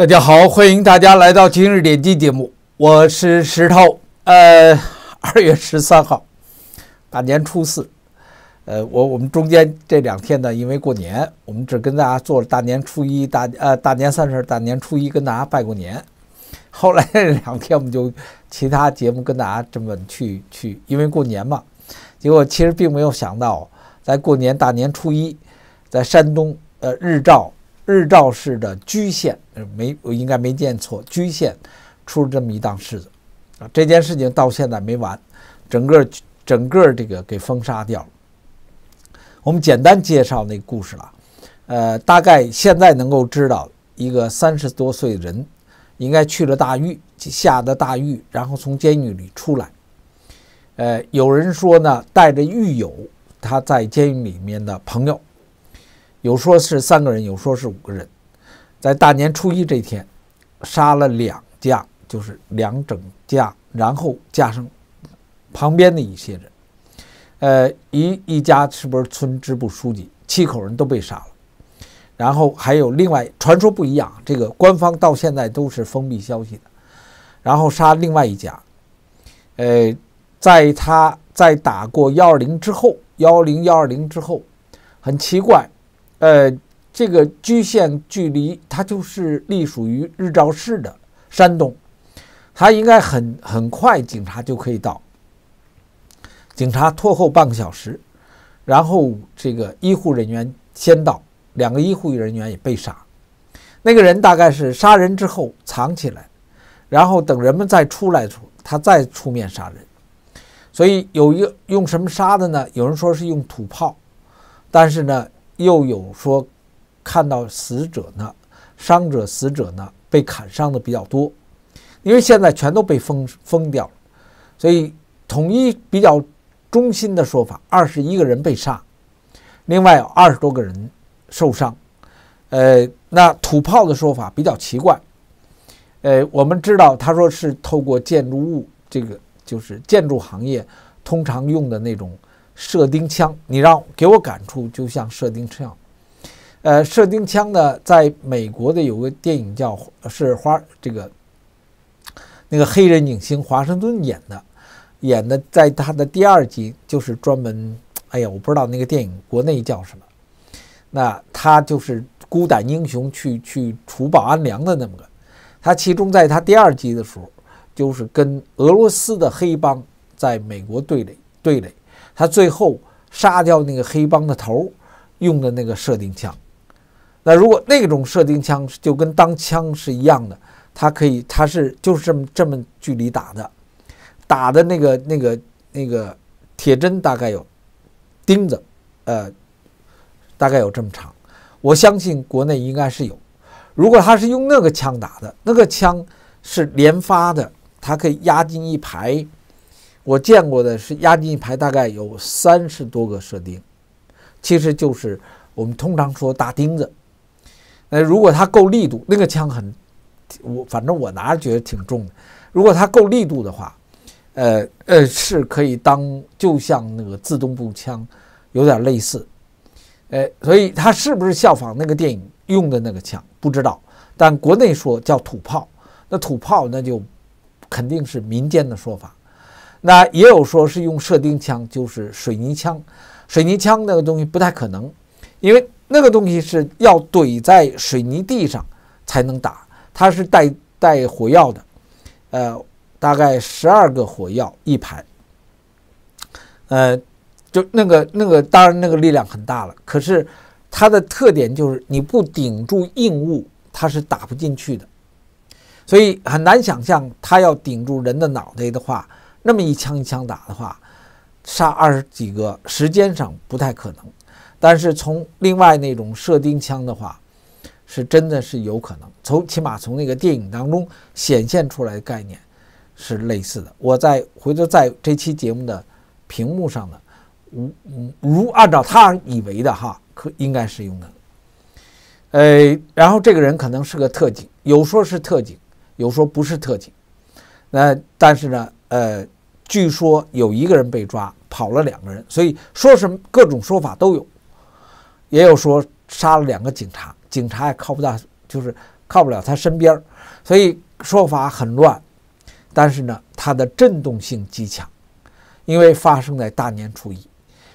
大家好，欢迎大家来到今日点击节目，我是石头。呃，二月十三号，大年初四，呃，我我们中间这两天呢，因为过年，我们只跟大家做了大年初一、大呃大年三十、大年初一跟大家拜过年。后来这两天我们就其他节目跟大家这么去去，因为过年嘛。结果其实并没有想到，在过年大年初一，在山东呃日照。日照市的莒县，没，我应该没见错，莒县出了这么一档事，子啊，这件事情到现在没完，整个整个这个给封杀掉了。我们简单介绍那故事了，呃，大概现在能够知道，一个三十多岁的人，应该去了大狱，下的大狱，然后从监狱里出来，呃，有人说呢，带着狱友，他在监狱里面的朋友。有说是三个人，有说是五个人，在大年初一这天，杀了两家，就是两整家，然后加上旁边的一些人，呃，一一家是不是村支部书记，七口人都被杀了，然后还有另外传说不一样，这个官方到现在都是封闭消息的，然后杀另外一家，呃，在他在打过幺二零之后，幺零幺二零之后，很奇怪。呃，这个居县距离，它就是隶属于日照市的山东，它应该很很快，警察就可以到。警察拖后半个小时，然后这个医护人员先到，两个医护人员也被杀。那个人大概是杀人之后藏起来，然后等人们再出来时，他再出面杀人。所以，有一个用什么杀的呢？有人说是用土炮，但是呢？又有说看到死者呢，伤者、死者呢被砍伤的比较多，因为现在全都被封封掉了，所以统一比较中心的说法，二十一个人被杀，另外有二十多个人受伤。呃，那土炮的说法比较奇怪，呃，我们知道他说是透过建筑物，这个就是建筑行业通常用的那种。射钉枪，你让给我感触，就像射钉枪。呃，射钉枪呢，在美国的有个电影叫《是花》，这个那个黑人影星华盛顿演的，演的在他的第二集就是专门，哎呀，我不知道那个电影国内叫什么。那他就是孤胆英雄去去除暴安良的那么个。他其中在他第二集的时候，就是跟俄罗斯的黑帮在美国对垒对垒。他最后杀掉那个黑帮的头，用的那个射钉枪。那如果那种射钉枪就跟当枪是一样的，它可以，它是就是这么这么距离打的，打的那个那个那个铁针大概有钉子，呃，大概有这么长。我相信国内应该是有。如果他是用那个枪打的，那个枪是连发的，它可以压进一排。我见过的是压进一排，大概有三十多个射钉，其实就是我们通常说大钉子。呃，如果它够力度，那个枪很，我反正我拿着觉得挺重的。如果它够力度的话，呃呃，是可以当就像那个自动步枪有点类似。呃，所以它是不是效仿那个电影用的那个枪不知道，但国内说叫土炮，那土炮那就肯定是民间的说法。那也有说是用射钉枪，就是水泥枪，水泥枪那个东西不太可能，因为那个东西是要怼在水泥地上才能打，它是带带火药的，呃，大概十二个火药一排，呃，就那个那个当然那个力量很大了，可是它的特点就是你不顶住硬物，它是打不进去的，所以很难想象它要顶住人的脑袋的话。那么一枪一枪打的话，杀二十几个时间上不太可能，但是从另外那种射钉枪的话，是真的是有可能。从起码从那个电影当中显现出来的概念是类似的。我在回头在这期节目的屏幕上的，如如按照他以为的哈，可应该是有的。呃，然后这个人可能是个特警，有说是特警，有说不是特警。那但是呢？呃，据说有一个人被抓，跑了两个人，所以说什么各种说法都有，也有说杀了两个警察，警察也靠不到，就是靠不了他身边儿，所以说法很乱。但是呢，它的震动性极强，因为发生在大年初一。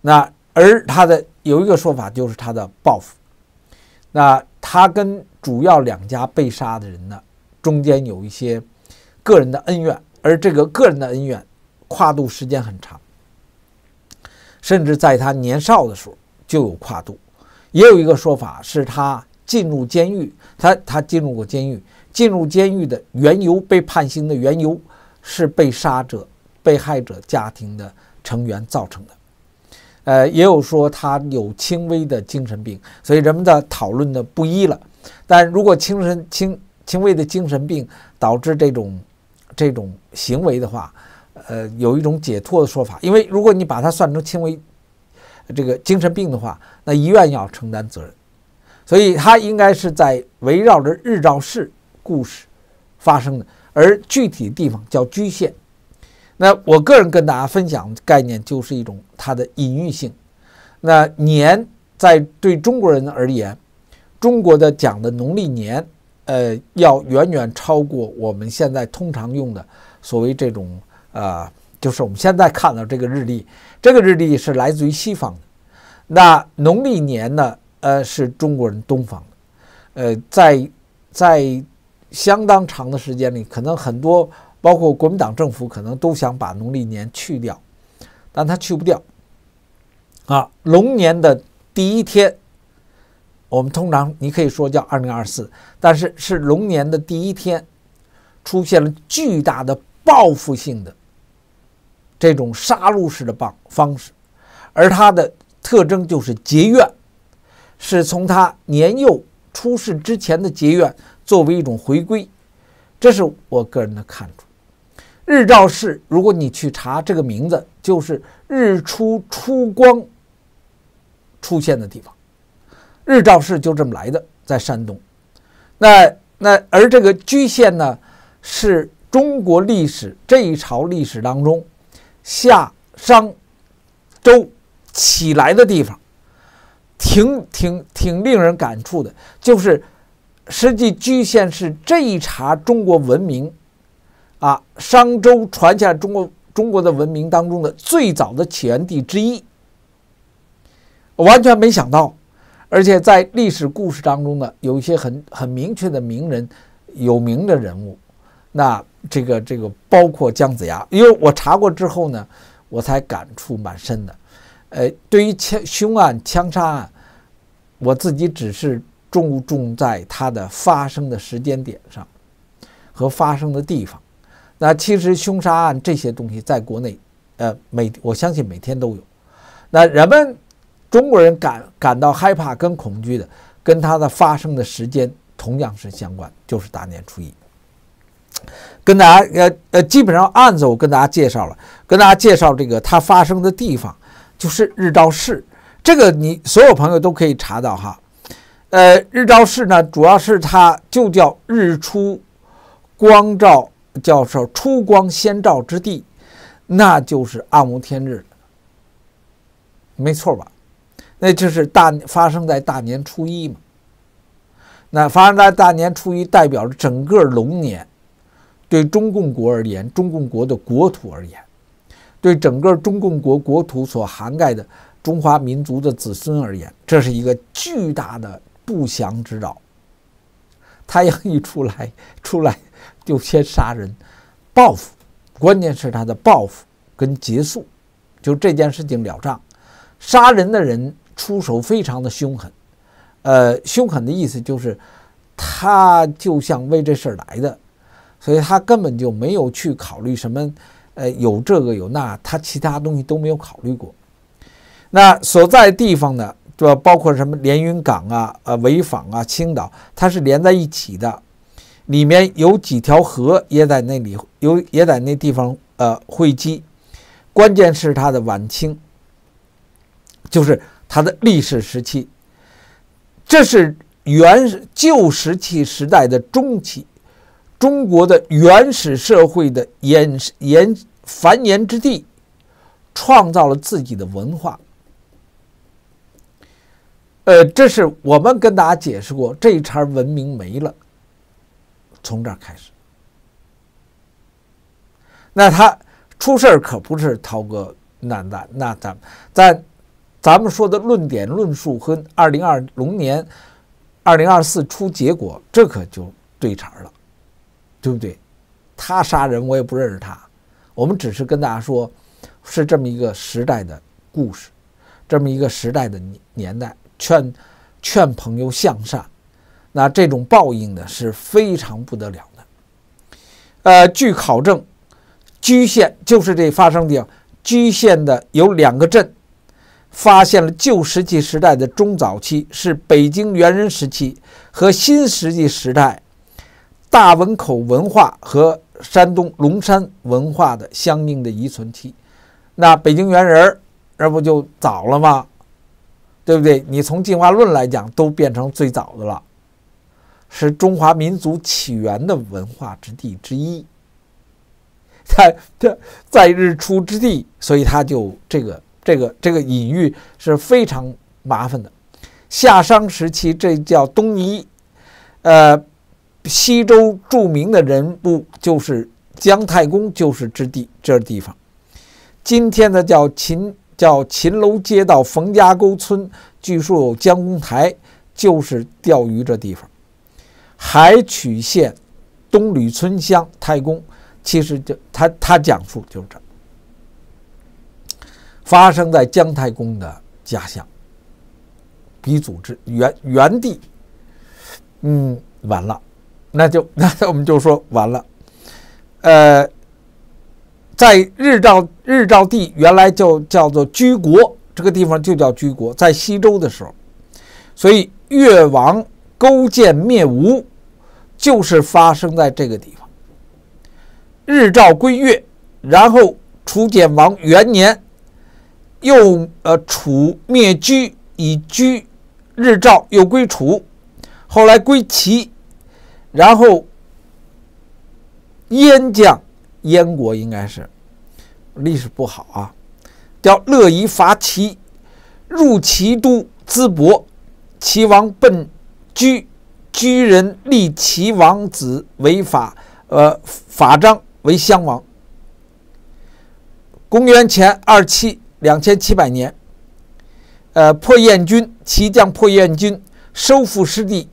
那而他的有一个说法就是他的报复，那他跟主要两家被杀的人呢，中间有一些个人的恩怨。而这个个人的恩怨，跨度时间很长，甚至在他年少的时候就有跨度。也有一个说法是他进入监狱，他他进入过监狱，进入监狱的缘由、被判刑的缘由是被杀者、被害者家庭的成员造成的。呃，也有说他有轻微的精神病，所以人们的讨论的不一了。但如果精神轻轻微的精神病导致这种。这种行为的话，呃，有一种解脱的说法，因为如果你把它算成轻微这个精神病的话，那医院要承担责任，所以它应该是在围绕着日照市故事发生的，而具体地方叫居县。那我个人跟大家分享概念，就是一种它的隐喻性。那年，在对中国人而言，中国的讲的农历年。呃，要远远超过我们现在通常用的所谓这种，呃，就是我们现在看到这个日历，这个日历是来自于西方的。那农历年呢，呃，是中国人东方的。呃，在在相当长的时间里，可能很多包括国民党政府可能都想把农历年去掉，但它去不掉。啊，龙年的第一天。我们通常你可以说叫二零二四，但是是龙年的第一天，出现了巨大的报复性的这种杀戮式的方方式，而它的特征就是结怨，是从他年幼出世之前的结怨作为一种回归，这是我个人的看出。日照市，如果你去查这个名字，就是日出出光出现的地方。日照市就这么来的，在山东。那那而这个莒县呢，是中国历史这一朝历史当中夏商周起来的地方，挺挺挺令人感触的。就是实际莒县是这一茬中国文明啊，商周传下中国中国的文明当中的最早的起源地之一。完全没想到。而且在历史故事当中呢，有一些很很明确的名人、有名的人物，那这个这个包括姜子牙，因为我查过之后呢，我才感触蛮深的。呃，对于枪凶案、枪杀案，我自己只是注重在它的发生的时间点上和发生的地方。那其实凶杀案这些东西在国内，呃，每我相信每天都有。那人们。中国人感感到害怕跟恐惧的，跟它的发生的时间同样是相关，就是大年初一。跟大家呃呃，基本上案子我跟大家介绍了，跟大家介绍这个它发生的地方，就是日照市。这个你所有朋友都可以查到哈。呃，日照市呢，主要是它就叫日出光照，叫做出光先照之地，那就是暗无天日，没错吧？那就是大发生在大年初一嘛，那发生在大年初一，代表着整个龙年，对中共国而言，中共国的国土而言，对整个中共国国土所涵盖的中华民族的子孙而言，这是一个巨大的不祥之兆。太阳一出来，出来就先杀人，报复，关键是他的报复跟结束，就这件事情了账，杀人的人。出手非常的凶狠，呃，凶狠的意思就是，他就像为这事儿来的，所以他根本就没有去考虑什么，呃，有这个有那，他其他东西都没有考虑过。那所在地方呢，就包括什么连云港啊、呃，潍坊啊、青岛，它是连在一起的，里面有几条河也在那里有，也在那地方呃汇集。关键是它的晚清，就是。它的历史时期，这是原始旧石器时代的中期，中国的原始社会的延延繁衍之地，创造了自己的文化。呃，这是我们跟大家解释过，这一茬文明没了，从这儿开始。那他出事可不是涛个那蛋，那咱在。咱们说的论点论述和二零二龙年，二零二四出结果，这可就对茬了，对不对？他杀人，我也不认识他。我们只是跟大家说，是这么一个时代的故事，这么一个时代的年代。劝劝朋友向善，那这种报应呢是非常不得了的。呃，据考证，居县就是这发生地莒居县的有两个镇。发现了旧石器时代的中早期是北京猿人时期和新石器时代大汶口文化和山东龙山文化的相应的遗存期。那北京猿人儿，那不就早了吗？对不对？你从进化论来讲，都变成最早的了，是中华民族起源的文化之地之一，在在在日出之地，所以他就这个。这个这个隐喻是非常麻烦的。夏商时期，这叫东夷；，呃，西周著名的人物就是姜太公，就是之地，这地方。今天的叫秦叫秦楼街道冯家沟村，据说有姜公台，就是钓鱼这地方。海曲县东吕村乡太公，其实就他他讲述就是这。发生在姜太公的家乡，鼻祖之元元帝，嗯，完了，那就 那我们就说完了。呃，在日照日照地原来就叫做居国，这个地方就叫居国，在西周的时候，所以越王勾践灭吴就是发生在这个地方。日照归越，然后楚简王元年。又呃，楚灭居以居日照，又归楚，后来归齐，然后燕将燕国应该是历史不好啊。叫乐夷伐齐，入齐都淄博，齐王奔居居人，立齐王子为法，呃，法章为襄王。公元前二七。两千七百年，呃，破燕军，齐将破燕军，收复失地，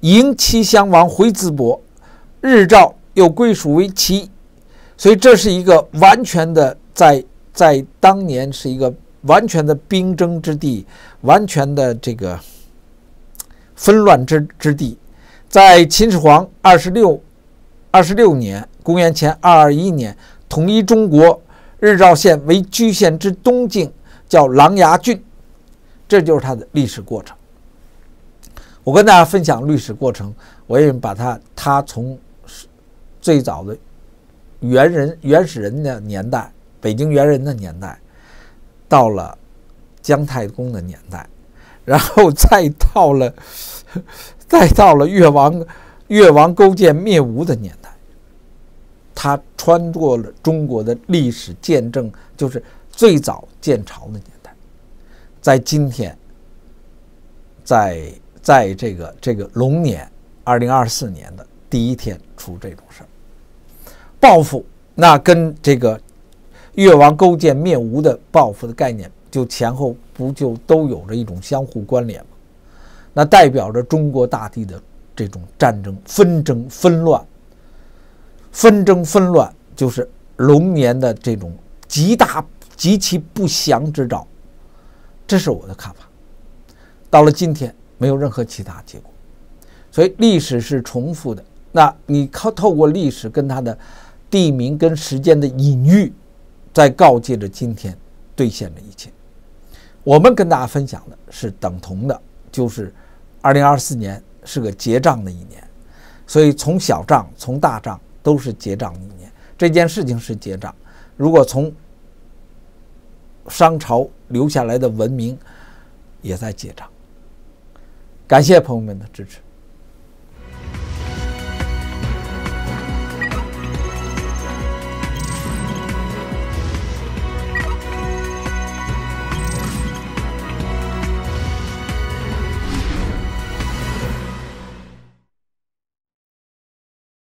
迎齐襄王回淄博，日照又归属为齐，所以这是一个完全的，在在当年是一个完全的兵争之地，完全的这个纷乱之之地，在秦始皇二十六，二十六年，公元前二二一年，统一中国。日照县为莒县之东境，叫琅琊郡，这就是它的历史过程。我跟大家分享历史过程，我也把它它从最早的猿人、原始人的年代，北京猿人的年代，到了姜太公的年代，然后再到了再到了越王越王勾践灭吴的年代。他穿过了中国的历史见证，就是最早建朝的年代，在今天，在在这个这个龙年二零二四年的第一天出这种事儿，报复那跟这个越王勾践灭吴的报复的概念，就前后不就都有着一种相互关联吗？那代表着中国大地的这种战争纷争纷乱。纷争纷乱，就是龙年的这种极大极其不祥之兆，这是我的看法。到了今天，没有任何其他结果，所以历史是重复的。那你靠透过历史跟它的地名跟时间的隐喻，在告诫着今天兑现了一切。我们跟大家分享的是等同的，就是二零二四年是个结账的一年，所以从小账从大账。都是结账一年，这件事情是结账。如果从商朝留下来的文明，也在结账。感谢朋友们的支持。